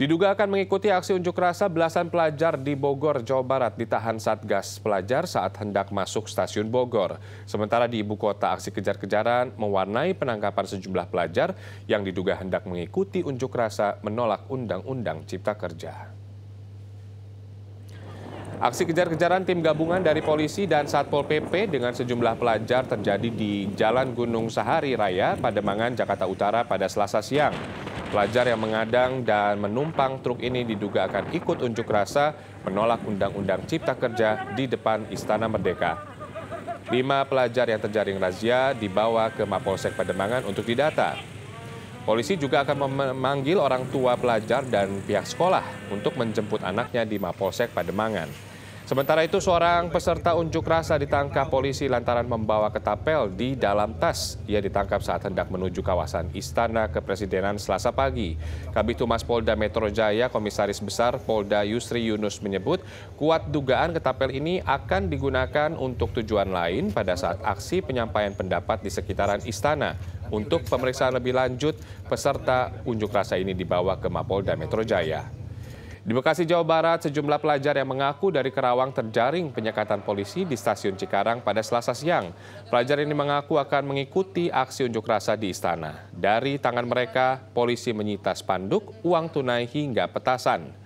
Diduga akan mengikuti aksi unjuk rasa belasan pelajar di Bogor, Jawa Barat ditahan Satgas Pelajar saat hendak masuk stasiun Bogor. Sementara di ibu kota, aksi kejar-kejaran mewarnai penangkapan sejumlah pelajar yang diduga hendak mengikuti unjuk rasa menolak Undang-Undang Cipta Kerja. Aksi kejar-kejaran tim gabungan dari polisi dan Satpol PP dengan sejumlah pelajar terjadi di Jalan Gunung Sahari Raya, Pademangan, Jakarta Utara pada Selasa siang. Pelajar yang mengadang dan menumpang truk ini diduga akan ikut unjuk rasa menolak Undang-Undang Cipta Kerja di depan Istana Merdeka. Lima pelajar yang terjaring razia dibawa ke Mapolsek Pademangan untuk didata. Polisi juga akan memanggil orang tua pelajar dan pihak sekolah untuk menjemput anaknya di Mapolsek Pademangan. Sementara itu, seorang peserta unjuk rasa ditangkap polisi lantaran membawa ketapel di dalam tas. Ia ditangkap saat hendak menuju kawasan Istana Kepresidenan Selasa pagi. Kabit Humas Polda Metro Jaya, Komisaris Besar Polda Yusri Yunus menyebut, kuat dugaan ketapel ini akan digunakan untuk tujuan lain pada saat aksi penyampaian pendapat di sekitaran istana. Untuk pemeriksaan lebih lanjut, peserta unjuk rasa ini dibawa ke Mapolda Metro Jaya. Di Bekasi, Jawa Barat, sejumlah pelajar yang mengaku dari Kerawang terjaring penyekatan polisi di stasiun Cikarang pada selasa siang. Pelajar ini mengaku akan mengikuti aksi unjuk rasa di istana. Dari tangan mereka, polisi menyita spanduk, uang tunai hingga petasan.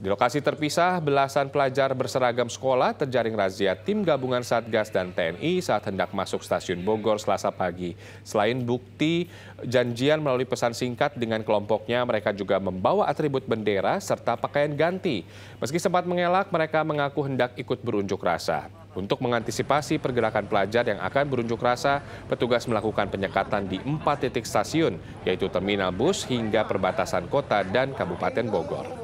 Di lokasi terpisah, belasan pelajar berseragam sekolah terjaring razia tim gabungan Satgas dan TNI saat hendak masuk stasiun Bogor selasa pagi. Selain bukti janjian melalui pesan singkat dengan kelompoknya, mereka juga membawa atribut bendera serta pakaian ganti. Meski sempat mengelak, mereka mengaku hendak ikut berunjuk rasa. Untuk mengantisipasi pergerakan pelajar yang akan berunjuk rasa, petugas melakukan penyekatan di empat titik stasiun, yaitu terminal bus hingga perbatasan kota dan Kabupaten Bogor.